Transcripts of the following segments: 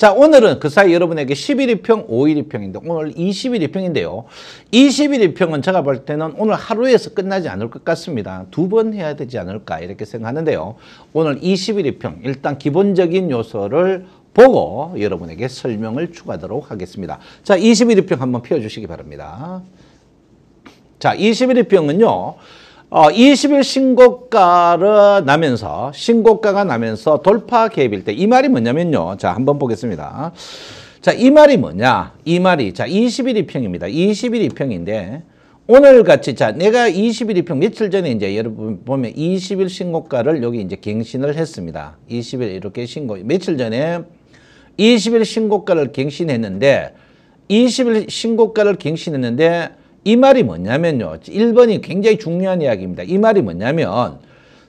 자, 오늘은 그 사이 여러분에게 1 1위 평, 5위 평인데 오늘 2 1위 평인데요. 2 1위 평은 제가 볼 때는 오늘 하루에서 끝나지 않을 것 같습니다. 두 번 해야 되지 않을까 이렇게 생각하는데요. 오늘 2 1위 평, 일단 기본적인 요소를 보고 여러분에게 설명을 추가하도록 하겠습니다. 자, 2 1위평 한번 피워주시기 바랍니다. 자, 2 1위평은요 어, 20일 신고가를 나면서 신고가가 나면서 돌파 개입일 때 이 말이 뭐냐면요. 자, 한번 보겠습니다. 자, 이 말이 뭐냐? 이 말이 자, 20일 이평입니다 20일 이평인데 오늘 같이 자, 내가 20일 이평 며칠 전에 이제 여러분 보면 20일 신고가를 여기 이제 갱신을 했습니다. 20일 이렇게 신고 며칠 전에 20일 신고가를 갱신했는데 20일 신고가를 갱신했는데 이 말이 뭐냐면요. 1번이 굉장히 중요한 이야기입니다. 이 말이 뭐냐면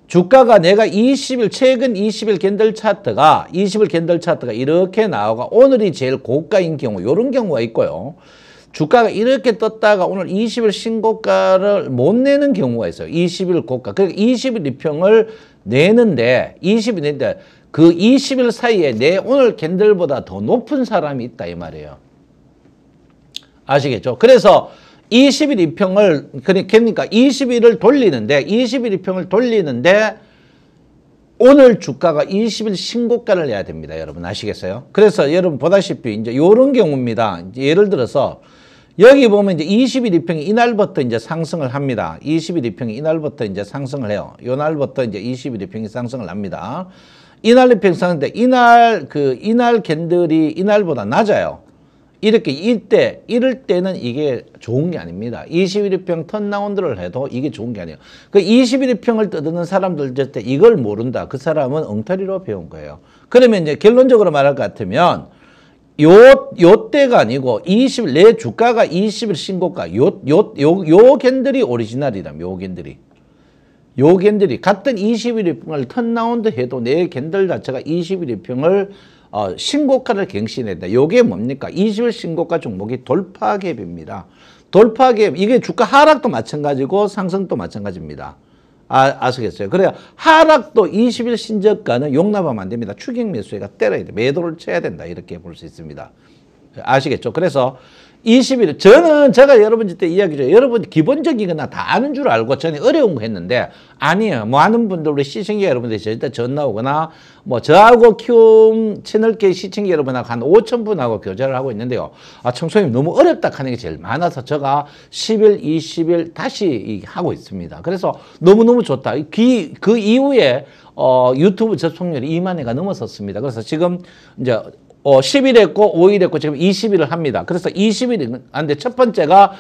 주가가 내가 20일 최근 20일 캔들 차트가 20일 캔들 차트가 이렇게 나오가 오늘이 제일 고가인 경우 이런 경우가 있고요. 주가가 이렇게 떴다가 오늘 20일 신고가를 못 내는 경우가 있어요. 20일 고가. 그러니까 20일 리평을 내는데 20일 내는데 그 20일 사이에 내 오늘 캔들보다 더 높은 사람이 있다 이 말이에요. 아시겠죠? 그래서 2 1 2평을 그러니까 2 1을 돌리는데 2 1 2평을 돌리는데 오늘 주가가 2 1일 신고가를 해야 됩니다. 여러분 아시겠어요? 그래서 여러분 보다시피 이제 요런 경우입니다. 예를 들어서 여기 보면 이제 2 1 2평이 이날부터 이제 상승을 합니다. 2 1 2평이 이날부터 이제 상승을 해요. 요 날부터 이제 2 1 2평이 상승을 합니다. 이날 2평 상승인데 이날 그 이날 캔들이 이날보다 낮아요. 이렇게 이때 이럴 때는 이게 좋은 게 아닙니다. 21일평 턴라운드를 해도 이게 좋은 게 아니에요. 그 21일평을 떠드는 사람들 절대 이걸 모른다. 그 사람은 엉터리로 배운 거예요. 그러면 이제 결론적으로 말할 것 같으면 요, 요 때가 아니고 20, 내 주가가 20일 신고가 요, 요, 요, 요 겐들이 오리지널이다면요 겐들이. 요 겐들이 같은 21일평을 턴라운드 해도 내 겐들 자체가 21일평을 어, 신고가를 갱신했다. 요게 뭡니까? 20일 신고가 종목이 돌파갭입니다. 돌파갭 이게 주가 하락도 마찬가지고 상승도 마찬가지입니다. 아, 아시겠어요? 그래야 하락도 20일 신저가는 용납하면 안 됩니다. 추격 매수가 때려야 돼. 매도를 쳐야 된다. 이렇게 볼 수 있습니다. 아시겠죠? 그래서 20일. 저는 제가 여러분들 때 이야기죠. 여러분 기본적인 거나 다 아는 줄 알고 저는 어려운 거 했는데 아니에요. 뭐 아는 분들 우리 시청자 여러분들이 저 일단 전 나오거나 뭐 저하고 키움 채널계 시청자 여러분하고 한 5천 분하고 교제를 하고 있는데요. 아, 청소님 너무 어렵다 하는 게 제일 많아서 제가 10일, 20일 다시 하고 있습니다. 그래서 너무너무 좋다. 그, 그 이후에 어, 유튜브 접속률이 2만회가 넘었었습니다. 그래서 지금 이제 어, 10일 했고 5일 했고 지금 20일을 합니다. 그래서 20일이 안 돼. 첫 번째가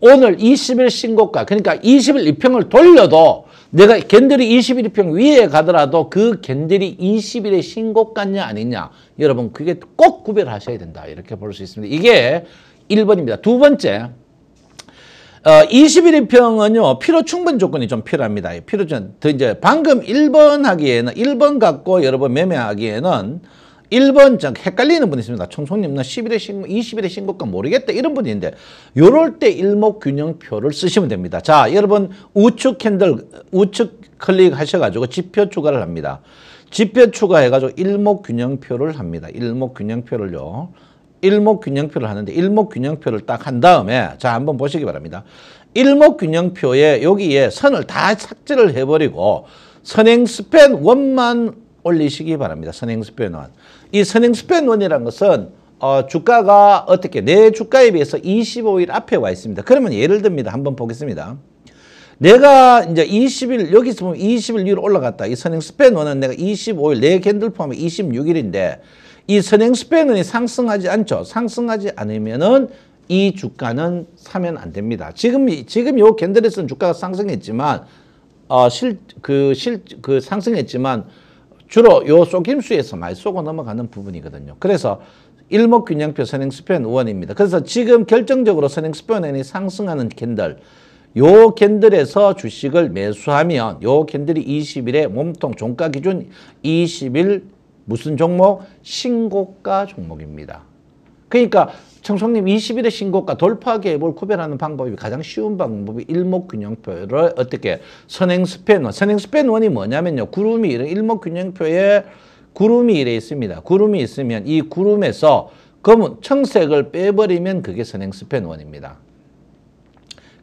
오늘 20일 신고가 그러니까 20일 이평을 돌려도 내가 겐들이 20일 2평 위에 가더라도 그 겐들이 20일에 신고가냐 아니냐 여러분 그게 꼭 구별하셔야 된다 이렇게 볼 수 있습니다. 이게 1번입니다. 두 번째 어, 20일 2평은요 필요 충분 조건이 좀 필요합니다. 필요 좀, 더 이제 방금 1번 하기에는 1번 갖고 여러분 매매하기에는 1번 저 헷갈리는 분이 있습니다. 청소님 나 10일에 신고 20일에 신고가 모르겠다 이런 분이 있는데 요럴 때 일목균형표를 쓰시면 됩니다. 자 여러분 우측 캔들 우측 클릭하셔가지고 지표 추가를 합니다. 지표 추가해가지고 일목균형표를 합니다. 일목균형표를요. 일목균형표를 하는데 일목균형표를 딱 한 다음에 자 한번 보시기 바랍니다. 일목균형표에 여기에 선을 다 삭제를 해버리고 선행 스팬 원만 올리시기 바랍니다. 선행스표현원이선행스표현원이라는 것은 어, 주가가 어떻게 내 주가에 비해서 25일 앞에 와 있습니다. 그러면 예를 듭니다. 한번 보겠습니다. 내가 이제 20일 여기서 보면 20일 위로 올라갔다. 이 선행 스팬원은 내가 25일 내 캔들 포함해 26일인데 이 선행 스팬원이 상승하지 않죠. 상승하지 않으면은 이 주가는 사면 안 됩니다. 지금 지금 요 캔들에서는 주가가 상승했지만 어 실 그 실그 그 상승했지만 주로 요속김수에서 많이 쏘고 넘어가는 부분이거든요. 그래서 일목균형표 선행수표현 우원입니다. 그래서 지금 결정적으로 선행수표현이 상승하는 캔들 요 캔들에서 주식을 매수하면 요 캔들이 20일에 몸통 종가 기준 20일 무슨 종목? 신고가 종목입니다. 그러니까 청송님 20일의 신고가 돌파 계획을 구별하는 방법이 가장 쉬운 방법이 일목균형표를 어떻게 선행 스팬 원 선행 스팬 원이 뭐냐면요 구름이 이런 일목균형표에 구름이 이래 있습니다 구름이 있으면 이 구름에서 검은 청색을 빼버리면 그게 선행 스팬 원입니다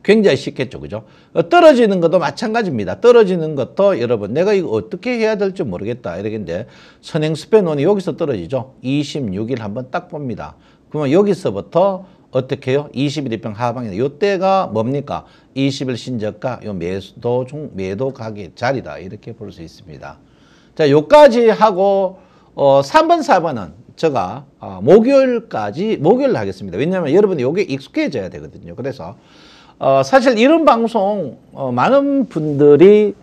굉장히 쉽겠죠 그죠 어, 떨어지는 것도 마찬가지입니다 떨어지는 것도 여러분 내가 이거 어떻게 해야 될지 모르겠다 이러겠는데 선행 스팬 원이 여기서 떨어지죠 26일 한번 딱 봅니다 그러면 여기서부터 어떻게 해요? 2 1평 하방이다. 요때가 뭡니까? 2 1 신저가 요 매도 중 매도 가게 자리다. 이렇게 볼 수 있습니다. 자, 요까지 하고 어 3번 4번은 제가 어, 목요일까지 목요일 하겠습니다. 왜냐면 여러분이 요게 익숙해져야 되거든요. 그래서 어 사실 이런 방송 어 많은 분들이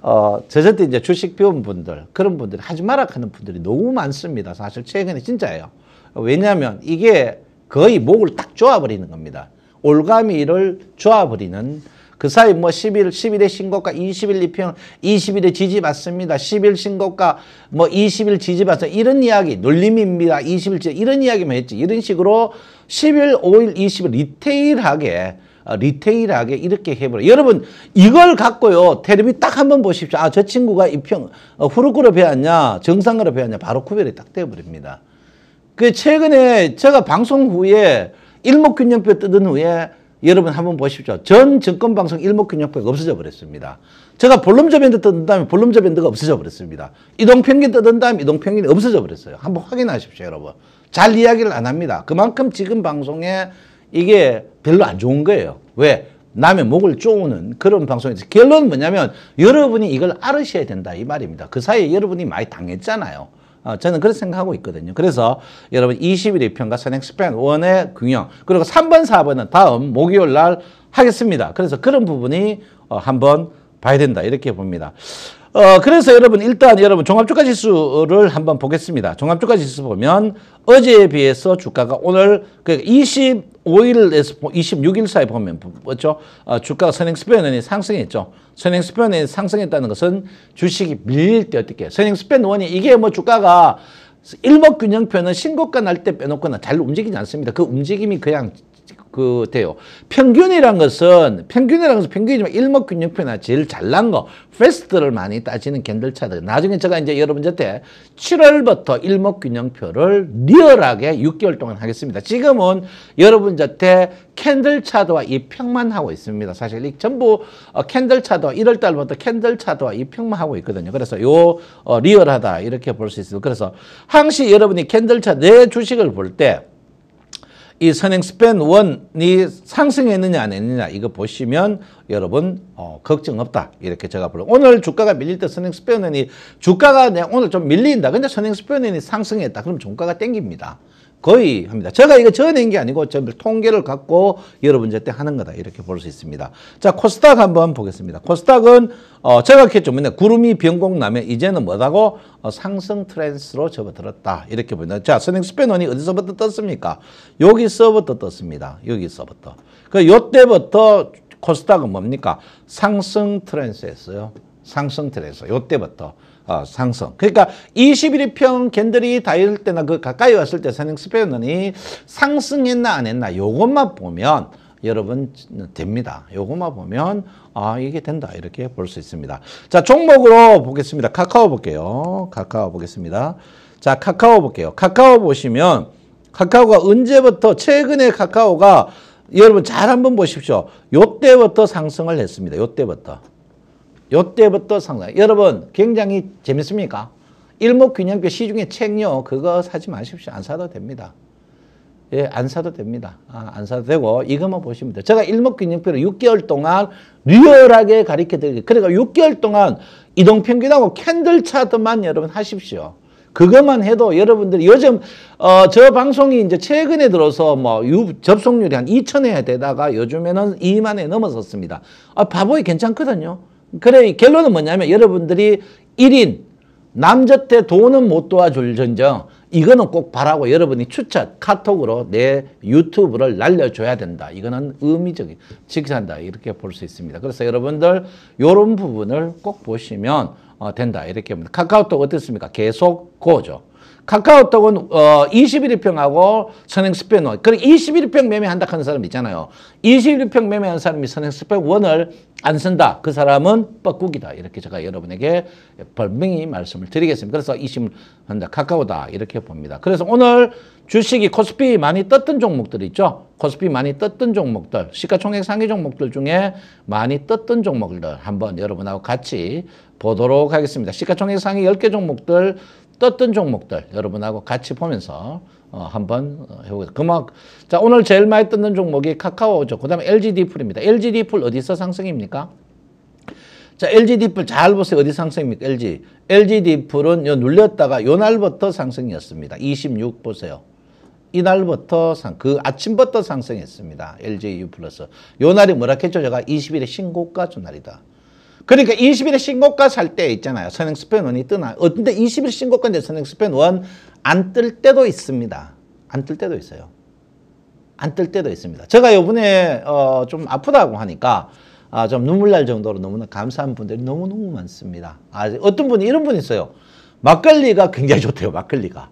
어, 저저때 이제 주식 배운 분들, 그런 분들, 하지 마라 하는 분들이 너무 많습니다. 사실 최근에 진짜예요. 왜냐하면 이게 거의 목을 딱 조아버리는 겁니다. 올가미를 조아버리는 그 사이 뭐 10일, 10일의 신고가 20일 2평, 20일의 지지 받습니다. 10일 신고가 뭐 20일 지지 받습니다. 이런 이야기, 놀림입니다. 20일 지 이런 이야기만 했지. 이런 식으로 10일, 5일, 20일 리테일하게 어, 리테일하게 이렇게 해버려 여러분 이걸 갖고요 테레비 딱 한 번 보십시오. 아 저 친구가 이평 어, 후루그룹 배웠냐 정상그룹 배웠냐 바로 구별이 딱 되어버립니다. 그 최근에 제가 방송 후에 일목균형표 뜯은 후에 여러분 한번 보십시오. 전 정권방송 일목균형표가 없어져 버렸습니다. 제가 볼륨저밴드 뜯은 다음에 볼륨저밴드가 없어져 버렸습니다. 이동평균 뜯은 다음에 이동평균이 없어져 버렸어요. 한번 확인하십시오 여러분. 잘 이야기를 안 합니다. 그만큼 지금 방송에 이게 별로 안 좋은 거예요. 왜? 남의 목을 쪼우는 그런 방송에서 결론은 뭐냐면 여러분이 이걸 알으셔야 된다 이 말입니다. 그 사이에 여러분이 많이 당했잖아요. 어, 저는 그렇게 생각하고 있거든요. 그래서 여러분 2 1일 평가 선행스팬 원의 균형 그리고 3번, 4번은 다음 목요일 날 하겠습니다. 그래서 그런 부분이 어, 한번 봐야 된다 이렇게 봅니다. 어, 그래서 여러분 일단 여러분 종합주가지수를 한번 보겠습니다. 종합주가지수 보면 어제에 비해서 주가가 오늘 그 그러니까 20, 5일에서 26일 사이 보면 뭐죠? 어, 아, 주가가 선행스페인원이 상승했죠. 선행스페인원이 상승했다는 것은 주식이 밀릴 때 어떻게 선행스페인원이 이게 뭐 주가가 일목균형표는 신고가 날 때 빼놓거나 잘 움직이지 않습니다. 그 움직임이 그냥 그 돼요. 평균이란 것은 평균이란 것은 평균이지만 일목균형표나 제일 잘난 거 페스트를 많이 따지는 견들차들. 나중에 제가 이제 여러분한테 들 7월부터 일목균형표를 리얼하게 6개월 동안 하겠습니다. 지금은 여러분한테 들 캔들 차도와 이 평만 하고 있습니다. 사실 이 전부 어, 캔들 차도 1월 달부터 캔들 차도와 이 평만 하고 있거든요. 그래서 요 어, 리얼하다 이렇게 볼 수 있어요. 그래서 항시 여러분이 캔들 차내 주식을 볼때 이 선행 스팬 원이 상승했느냐 안 했느냐 이거 보시면 여러분 어, 걱정 없다 이렇게 제가 불러 오늘 주가가 밀릴 때 선행 스팬 원이 주가가 오늘 좀 밀린다 근데 선행 스팬 원이 상승했다 그럼 종가가 땡깁니다 거의 합니다. 제가 이거 전어낸게 아니고 전부 통계를 갖고 여러분들 때 하는 거다 이렇게 볼 수 있습니다. 자 코스닥 한번 보겠습니다. 코스닥은 어, 제가 했죠. 맨날 구름이 변곡 나면 이제는 뭐다고 어, 상승 트렌스로 접어들었다 이렇게 보니다 자 선행 스페논이 어디서부터 떴습니까? 여기서부터 떴습니다. 여기서부터. 그 요때부터 코스닥은 뭡니까? 상승 트렌스였어요. 상승 트에서 요때부터 어, 상승. 그러니까 21일평 캔들이 닿을 때나 그 가까이 왔을 때 선행 스페어는니 상승했나 안 했나 요것만 보면 여러분 됩니다. 요것만 보면 아 이게 된다 이렇게 볼 수 있습니다. 자 종목으로 보겠습니다. 카카오 볼게요. 카카오 보겠습니다. 자 카카오 볼게요. 카카오 보시면 카카오가 언제부터 최근에 카카오가 여러분 잘 한번 보십시오. 요때부터 상승을 했습니다. 요때부터. 요때부터 상승. 여러분 굉장히 재밌습니까? 일목균형표 시중에 책요 그거 사지 마십시오. 안 사도 됩니다. 예, 안 사도 됩니다. 아, 안 사도 되고 이것만 보시면 돼요. 제가 일목균형표를 6개월 동안 리얼하게 가르쳐 드릴게요. 그러니까 6개월 동안 이동평균하고 캔들 차트만 여러분 하십시오. 그것만 해도 여러분들이 요즘 어, 저 방송이 이제 최근에 들어서 뭐 유, 접속률이 한 2천에 되다가 요즘에는 2만에 넘어섰습니다. 아, 바보이 괜찮거든요. 그래 결론은 뭐냐면 여러분들이 1인 남자한테 돈은 못 도와줄 전정 이거는 꼭 바라고 여러분이 추측 카톡으로 내 유튜브를 날려줘야 된다. 이거는 의미적인 직사한다 이렇게 볼 수 있습니다. 그래서 여러분들 이런 부분을 꼭 보시면 어, 된다 이렇게 봅니다. 카카오톡 어떻습니까? 계속 고죠. 카카오톡은 어 21일평하고 선행 스펙 원. 그리고 21일평 매매한다 하는 사람 있잖아요. 21일평 매매한 사람이 선행 스펙 원을안 쓴다. 그 사람은 뻐꾸기다. 이렇게 제가 여러분에게 분명히 말씀을 드리겠습니다. 그래서 2평한다 카카오다 이렇게 봅니다. 그래서 오늘 주식이 코스피 많이 떴던 종목들 있죠. 코스피 많이 떴던 종목들, 시가총액 상위 종목들 중에 많이 떴던 종목들 한번 여러분하고 같이 보도록 하겠습니다. 시가총액 상위 10개 종목들 떴던 종목들 여러분하고 같이 보면서 어, 한번 어, 해보겠습니다. 그만, 자, 오늘 제일 많이 떴는 종목이 카카오죠. 그 다음에 LGD풀입니다. LGD풀 어디서 상승입니까? 자, LGD풀 잘 보세요. 어디 상승입니까? LG. LGD풀은 요 눌렸다가 요 날부터 상승이었습니다. 26 보세요. 이날부터 상, 그 아침부터 상승했습니다. LGU 플러스. 요 날이 뭐라 했죠? 제가 20일에 신고가 준 날이다. 그러니까 20일에 신고가 살 때 있잖아요. 선행 스팬 원이 뜨나. 어떤데 20일 신고가인데 선행 스팬 원안 뜰 때도 있습니다. 안 뜰 때도 있어요. 안 뜰 때도 있습니다. 제가 요번에 어, 좀 아프다고 하니까 아, 좀 눈물 날 정도로 너무나 감사한 분들이 너무너무 많습니다. 아, 어떤 분이 이런 분이 있어요. 막걸리가 굉장히 좋대요. 막걸리가.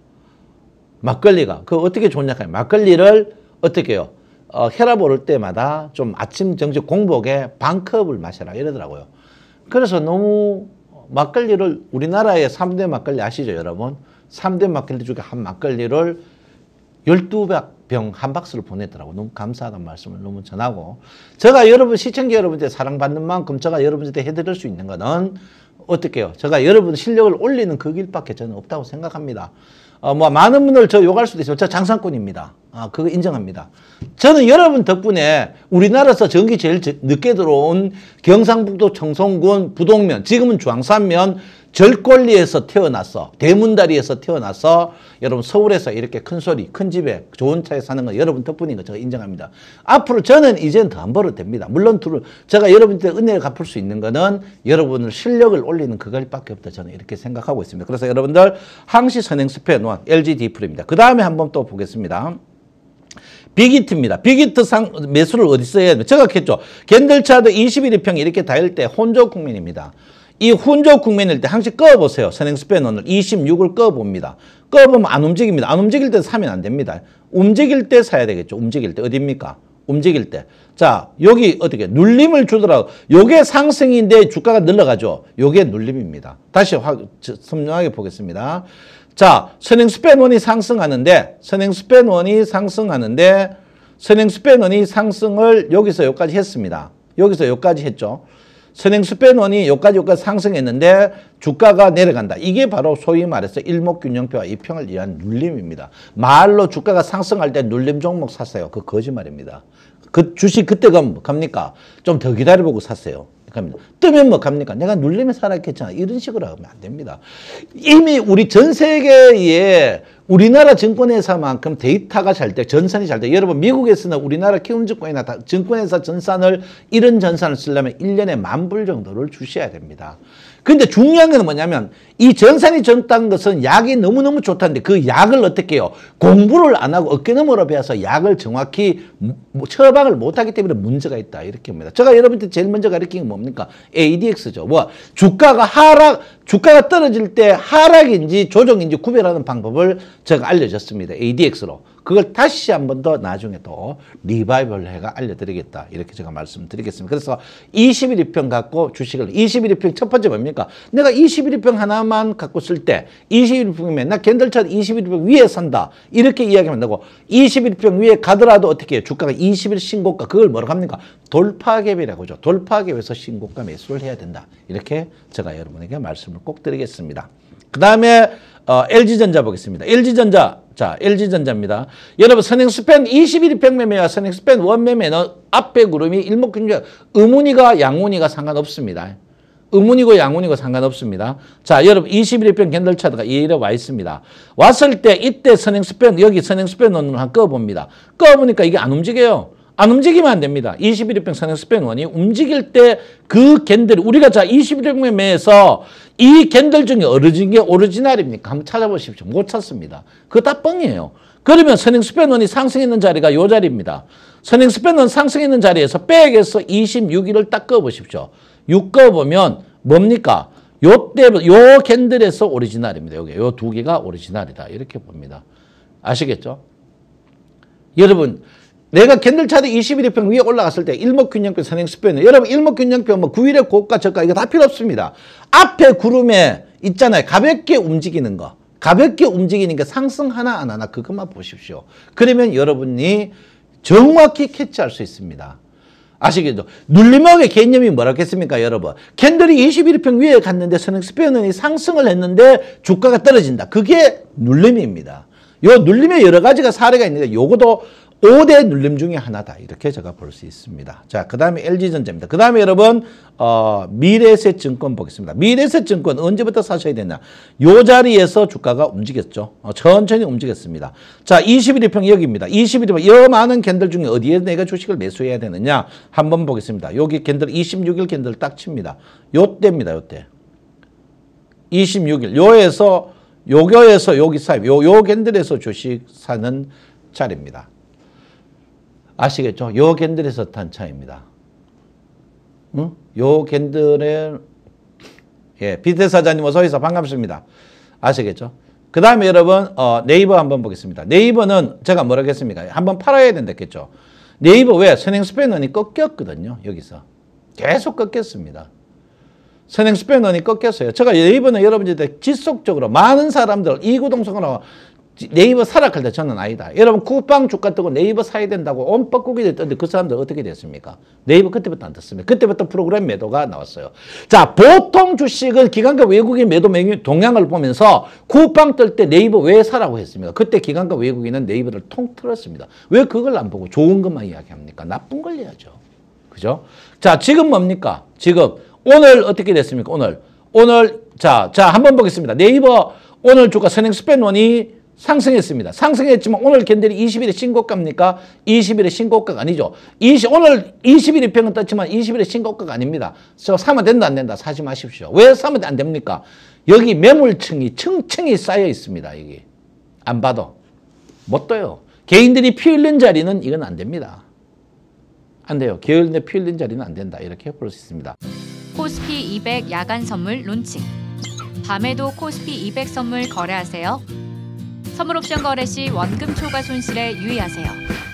막걸리가. 그 어떻게 좋냐 하면 막걸리를 어떻게 해요? 어, 혈압 오를 때마다 좀 아침 정식 공복에 반컵을 마셔라 이러더라고요. 그래서 너무 막걸리를 우리나라의 3대 막걸리 아시죠 여러분? 3대 막걸리 중에 한 막걸리를 12병 한 박스를 보냈더라고 너무 감사하다는 말씀을 너무 전하고 제가 여러분 시청자 여러분들테 사랑받는 만큼 제가 여러분한테 해드릴 수 있는 거는 어떻게 요 제가 여러분 실력을 올리는 그 길밖에 저는 없다고 생각합니다. 어, 뭐 많은 분을 저 욕할 수도 있어요. 저 장사꾼입니다. 아, 그거 인정합니다. 저는 여러분 덕분에 우리나라에서 전기 제일 늦게 들어온 경상북도 청송군 부동면, 지금은 중앙산면 절권리에서 태어났어. 대문다리에서 태어나서 여러분 서울에서 이렇게 큰 소리, 큰 집에 좋은 차에 사는 건 여러분 덕분인 거 제가 인정합니다. 앞으로 저는 이젠 더안 벌어도 됩니다. 물론 둘, 제가 여러분들테 은혜를 갚을 수 있는 거는 여러분을 실력을 올리는 그걸밖에 없다. 저는 이렇게 생각하고 있습니다. 그래서 여러분들 항시 선행스페 노안 LG 디플입니다그 다음에 한번 또 보겠습니다. 빅히트입니다. 빅히트 상 매수를 어디서 해야 돼요? 제각했죠. 겐들차도 21일 평 이렇게 다닐 때 혼조 국민입니다. 이 혼조 국민일 때 항시 꺼보세요. 선행스팬 오늘 26을 꺼봅니다. 꺼보면 안 움직입니다. 안 움직일 때 사면 안 됩니다. 움직일 때 사야 되겠죠. 움직일 때 어디입니까? 움직일 때. 자, 여기 어떻게 눌림을 주더라고 요게 상승인데 주가가 늘어가죠 요게 눌림입니다. 다시 확, 선명하게 보겠습니다. 자, 선행수변원이 상승하는데 선행수변원이 상승하는데 선행수변원이 상승을 여기서 여기까지 했습니다. 여기서 여기까지 했죠. 선행수변원이 여기까지 여기까지 상승했는데 주가가 내려간다. 이게 바로 소위 말해서 일목균형표와 이평을 위한 눌림입니다. 말로 주가가 상승할 때 눌림 종목 샀어요. 그 거짓말입니다. 그 주식 그때 갑니까? 좀 더 기다려보고 샀어요. 갑니다. 뜨면 뭐 갑니까? 내가 눌리면 살아있겠잖아. 이런 식으로 하면 안 됩니다. 이미 우리 전 세계에 우리나라 증권회사만큼 데이터가 잘 돼, 전산이 잘 돼. 여러분 미국에서는 우리나라 키움 증권이나 증권회사 전산을 이런 전산을 쓰려면 일년에 만 불 정도를 주셔야 됩니다. 근데 중요한 건 뭐냐면 이 전산이 좋다는 것은 약이 너무너무 좋다는데 그 약을 어떻게 해요? 공부를 안 하고 어깨너머로 배워서 약을 정확히 뭐 처방을 못하기 때문에 문제가 있다 이렇게 합니다. 제가 여러분한테 제일 먼저 가르치는게 뭡니까? ADX죠. 뭐 주가가 하락, 주가가 떨어질 때 하락인지 조정인지 구별하는 방법을 제가 알려줬습니다. ADX로. 그걸 다시 한 번 더 나중에 또 리바이벌 해가 알려드리겠다. 이렇게 제가 말씀드리겠습니다. 그래서 21위평 갖고 주식을 21위평 첫 번째 뭡니까? 내가 21위평 하나만 갖고 쓸 때 21위평이면 나 겐들천 21위평 위에 산다. 이렇게 이야기하면 되고 21위평 위에 가더라도 어떻게 해요? 주가가 2 1일 신고가 그걸 뭐라고 합니까? 돌파갭이라고 하죠. 돌파갭에서 신고가 매수를 해야 된다. 이렇게 제가 여러분에게 말씀을 꼭 드리겠습니다. 그 다음에 어, LG전자 보겠습니다. LG전자 자, LG전자입니다. 여러분, 선행스팬 21일 평매매와 선행스팬 원매매는 앞에 구름이 일목균자, 음운이가 양운이가 상관없습니다. 음운이고 양운이고 상관없습니다. 자, 여러분 21일편 캔들차트가 이래 와 있습니다. 왔을 때 이때 선행스팬 여기 선행스팬 원을 한 꺼봅니다. 꺼보니까 이게 안 움직여요. 안 움직이면 안 됩니다. 21일평 선행 스팬 원이 움직일 때그 캔들 우리가 자 21일평 매매에서 이 겐들 중에 어르신게 오리지널입니까? 한번 찾아보십시오. 못 찾습니다. 그거 다 뻥이에요. 그러면 선행수변원이 상승했는 자리가 요 자리입니다. 선행수변원 상승했는 자리에서 백에서 26일을 딱 꺼보십시오. 6 꺼보면 뭡니까? 요때, 요 캔들에서 오리지널입니다. 요게, 요두 개가 오리지널이다. 이렇게 봅니다. 아시겠죠? 여러분, 내가 캔들차트 21일평 위에 올라갔을 때 일목균형표, 선행수표는 여러분 일목균형표 뭐 9일의 고가, 저가 이거 다 필요 없습니다. 앞에 구름에 있잖아요. 가볍게 움직이는 거. 가볍게 움직이는게 상승 하나 안 하나 그것만 보십시오. 그러면 여러분이 정확히 캐치할 수 있습니다. 아시겠죠? 눌림목의 개념이 뭐라겠습니까 여러분? 캔들이 21일평 위에 갔는데 선행스페어는 상승을 했는데 주가가 떨어진다. 그게 눌림입니다. 요눌림에 여러 가지가 사례가 있는데 요것도 5대 눌림 중에 하나다. 이렇게 제가 볼 수 있습니다. 자, 그 다음에 LG전자입니다. 그 다음에 여러분, 어, 미래세증권 보겠습니다. 미래세증권 언제부터 사셔야 되냐. 요 자리에서 주가가 움직였죠. 어, 천천히 움직였습니다. 자, 21일평 여기입니다. 21일평, 여 많은 캔들 중에 어디에 내가 주식을 매수해야 되느냐. 한번 보겠습니다. 여기 캔들, 26일 캔들 딱 칩니다. 요 때입니다, 요 때. 26일, 요에서, 요교에서 여기 사입, 요, 요 캔들에서 주식 사는 자리입니다. 아시겠죠? 요 겐들에서 탄 차입니다. 응? 요 겐들의 예, 비대사장님 어서 오세요. 반갑습니다. 아시겠죠? 그 다음에 여러분 어, 네이버 한번 보겠습니다. 네이버는 제가 뭐라겠습니까? 한번 팔아야 된다겠죠. 네이버 왜? 선행 스패너이 꺾였거든요. 여기서. 계속 꺾였습니다. 선행 스패너이 꺾였어요. 제가 네이버는 여러분들한테 지속적으로 많은 사람들 이구동성으로 네이버 사라 할다 저는 아니다. 여러분 국방 주가 뜨고 네이버 사야 된다고 온박국기 됐던데 그 사람들 어떻게 됐습니까? 네이버 그때부터 안 떴습니다. 그때부터 프로그램 매도가 나왔어요. 자 보통 주식을 기관과 외국인 매도 매뉴 동향을 보면서 국방 뜰때 네이버 왜 사라고 했습니까? 그때 기관과 외국인은 네이버를 통틀었습니다. 왜 그걸 안 보고 좋은 것만 이야기합니까? 나쁜 걸 해야죠. 그죠? 자 지금 뭡니까? 지금 오늘 어떻게 됐습니까? 오늘 오늘 자 자 한번 보겠습니다. 네이버 오늘 주가 선행 스팬원이 상승했습니다. 상승했지만 오늘 캔들이 20일의 신고가입니까? 20일의 신고가가 아니죠. 20, 오늘 20일이 평은 떴지만 20일의 신고가가 아닙니다. 저 사면 된다 안 된다 사지 마십시오. 왜 사면 안 됩니까? 여기 매물층이 층층이 쌓여 있습니다. 여기. 안 봐도. 못 떠요. 개인들이 피 흘린 자리는 이건 안 됩니다. 안 돼요. 개인의 피 흘린 자리는 안 된다. 이렇게 해볼 수 있습니다. 코스피 200 야간 선물 론칭 밤에도 코스피 200 선물 거래하세요. 선물 옵션 거래 시 원금 초과 손실에 유의하세요.